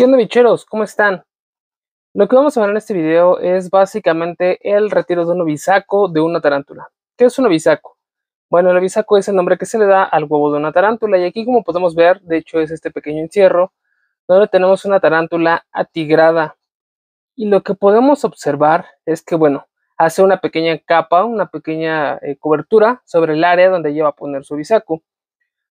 ¿Qué onda bicheros? ¿Cómo están? Lo que vamos a ver en este video es básicamente el retiro de un obisaco de una tarántula. ¿Qué es un obisaco? Bueno, el ovisaco es el nombre que se le da al huevo de una tarántula y aquí como podemos ver, de hecho es este pequeño encierro donde tenemos una tarántula atigrada. Y lo que podemos observar es que, bueno, hace una pequeña capa, una pequeña eh, cobertura sobre el área donde lleva a poner su ovisaco.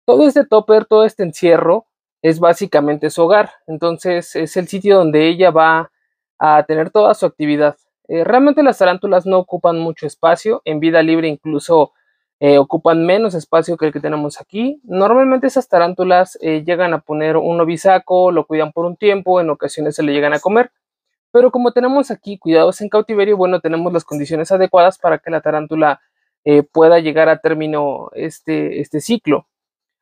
Todo este topper, todo este encierro es básicamente su hogar. Entonces es el sitio donde ella va a tener toda su actividad. Eh, realmente las tarántulas no ocupan mucho espacio, en vida libre incluso eh, ocupan menos espacio que el que tenemos aquí. Normalmente esas tarántulas eh, llegan a poner un ovisaco, lo cuidan por un tiempo, en ocasiones se le llegan a comer. Pero como tenemos aquí cuidados en cautiverio, bueno, tenemos las condiciones adecuadas para que la tarántula pueda llegar a término este, este ciclo.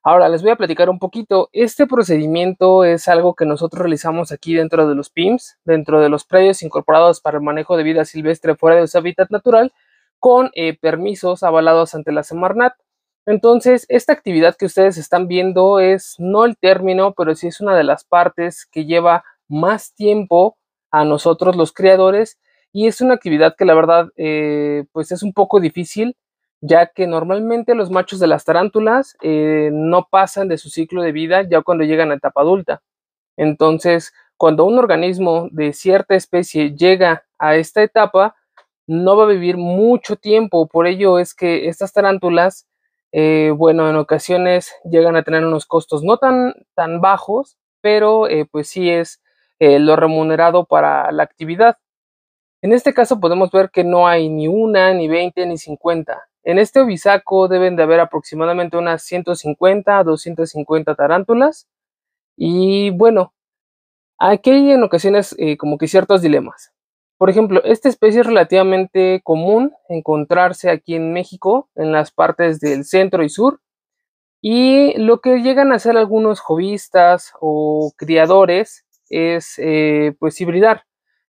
Ahora les voy a platicar un poquito. Este procedimiento es algo que nosotros realizamos aquí dentro de los PIMS, dentro de los predios incorporados para el manejo de vida silvestre fuera de su hábitat natural, con eh, permisos avalados ante la Semarnat. Entonces, esta actividad que ustedes están viendo es no el término, pero sí es una de las partes que lleva más tiempo a nosotros los creadores y es una actividad que la verdad eh, pues es un poco difícil ya que normalmente los machos de las tarántulas eh, no pasan de su ciclo de vida ya cuando llegan a etapa adulta. Entonces, cuando un organismo de cierta especie llega a esta etapa, no va a vivir mucho tiempo. Por ello es que estas tarántulas, eh, bueno, en ocasiones llegan a tener unos costos no tan, tan bajos, pero eh, pues sí es lo remunerado para la actividad. En este caso podemos ver que no hay ni una, ni 20, ni 50. En este obisaco deben de haber aproximadamente unas 150 a 250 tarántulas. Y bueno, aquí hay en ocasiones eh, como que ciertos dilemas. Por ejemplo, esta especie es relativamente común encontrarse aquí en México, en las partes del centro y sur, y lo que llegan a hacer algunos jovistas o criadores es eh, pues hibridar,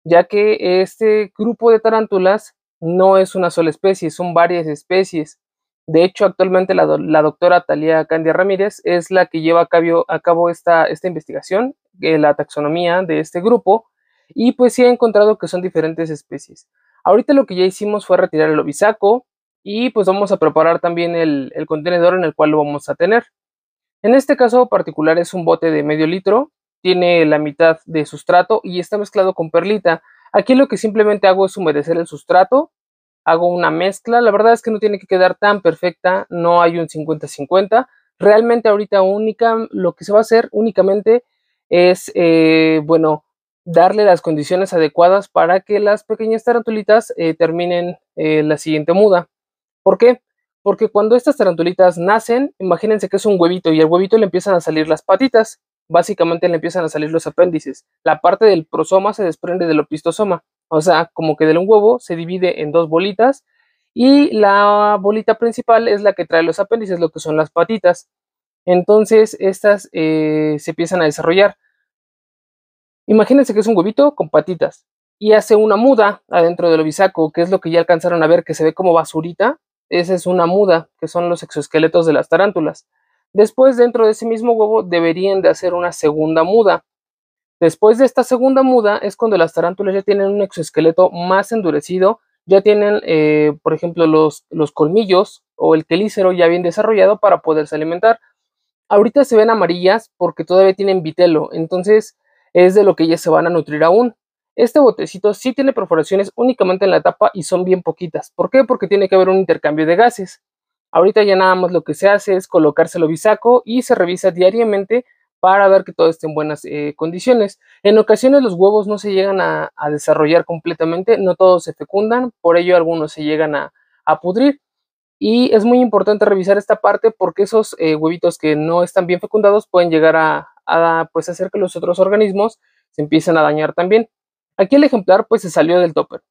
ya que este grupo de tarántulas no es una sola especie, son varias especies. De hecho, actualmente la, doctora Talía Candia Ramírez es la que lleva a cabo, esta, investigación, de eh, la taxonomía de este grupo, y pues sí ha encontrado que son diferentes especies. Ahorita lo que ya hicimos fue retirar el obisaco y pues vamos a preparar también el, el contenedor en el cual lo vamos a tener. En este caso particular es un bote de medio litro, tiene la mitad de sustrato y está mezclado con perlita. Aquí lo que simplemente hago es humedecer el sustrato hago una mezcla. La verdad es que no tiene que quedar tan perfecta, no hay un 50-50. Realmente ahorita única, lo que se va a hacer únicamente es, eh, bueno, darle las condiciones adecuadas para que las pequeñas tarantulitas eh, terminen eh, la siguiente muda. ¿Por qué? Porque cuando estas tarantulitas nacen, imagínense que es un huevito y al huevito le empiezan a salir las patitas, básicamente le empiezan a salir los apéndices. La parte del prosoma se desprende del opistosoma. O sea, como que de un huevo se divide en dos bolitas y la bolita principal es la que trae los apéndices, lo que son las patitas. Entonces, estas eh, se empiezan a desarrollar. Imagínense que es un huevito con patitas y hace una muda adentro del obisaco, que es lo que ya alcanzaron a ver, que se ve como basurita. Esa es una muda, que son los exoesqueletos de las tarántulas. Después, dentro de ese mismo huevo, deberían de hacer una segunda muda, Después de esta segunda muda es cuando las tarántulas ya tienen un exoesqueleto más endurecido, ya tienen, eh, por ejemplo, los, los colmillos o el quelícero ya bien desarrollado para poderse alimentar. Ahorita se ven amarillas porque todavía tienen vitelo, entonces es de lo que ellas se van a nutrir aún. Este botecito sí tiene perforaciones únicamente en la tapa y son bien poquitas. ¿Por qué? Porque tiene que haber un intercambio de gases. Ahorita ya nada más lo que se hace es colocárselo bisaco y se revisa diariamente para ver que todo esté en buenas eh, condiciones. En ocasiones los huevos no se llegan a, desarrollar completamente, no todos se fecundan, por ello algunos se llegan a, pudrir. Y es muy importante revisar esta parte porque esos eh, huevitos que no están bien fecundados pueden llegar a, a, pues, hacer que los otros organismos se empiecen a dañar también. Aquí el ejemplar pues se salió del topper,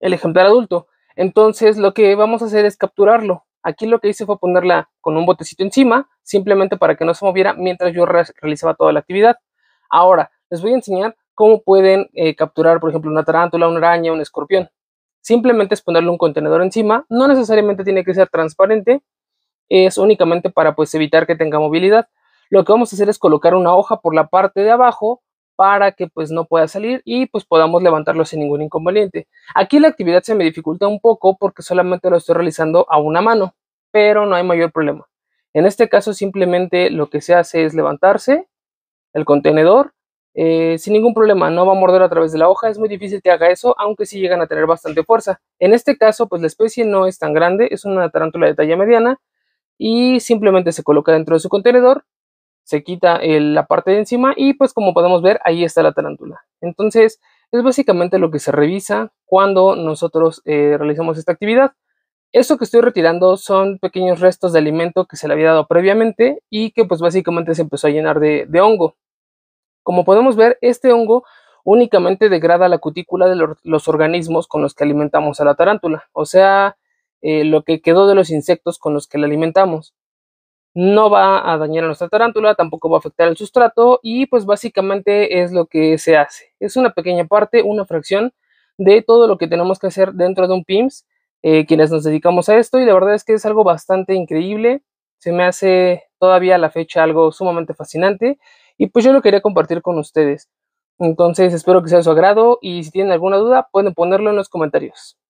el ejemplar adulto. Entonces lo que vamos a hacer es capturarlo. Aquí lo que hice fue ponerla con un botecito encima, simplemente para que no se moviera mientras yo realizaba toda la actividad. Ahora, les voy a enseñar cómo pueden eh, capturar, por ejemplo, una tarántula, una araña, un escorpión. Simplemente es ponerle un contenedor encima, no necesariamente tiene que ser transparente, es únicamente para pues evitar que tenga movilidad. Lo que vamos a hacer es colocar una hoja por la parte de abajo para que pues no pueda salir y pues podamos levantarlo sin ningún inconveniente. Aquí la actividad se me dificulta un poco porque solamente lo estoy realizando a una mano, pero no hay mayor problema. En este caso simplemente lo que se hace es levantarse el contenedor eh, sin ningún problema, no va a morder a través de la hoja, es muy difícil que haga eso, aunque sí llegan a tener bastante fuerza. En este caso pues la especie no es tan grande, es una tarántula de talla mediana y simplemente se coloca dentro de su contenedor se quita eh, la parte de encima y pues como podemos ver ahí está la tarántula. Entonces es básicamente lo que se revisa cuando nosotros eh, realizamos esta actividad. Eso que estoy retirando son pequeños restos de alimento que se le había dado previamente y que pues básicamente se empezó a llenar de, hongo. Como podemos ver, este hongo únicamente degrada la cutícula de los, organismos con los que alimentamos a la tarántula, o sea, eh, lo que quedó de los insectos con los que la alimentamos no va a dañar a nuestra tarántula, tampoco va a afectar el sustrato y pues básicamente es lo que se hace. Es una pequeña parte, una fracción de todo lo que tenemos que hacer dentro de un PIMS, eh, quienes nos dedicamos a esto y la verdad es que es algo bastante increíble, se me hace todavía a la fecha algo sumamente fascinante y pues yo lo quería compartir con ustedes. Entonces espero que sea de su agrado y si tienen alguna duda pueden ponerlo en los comentarios.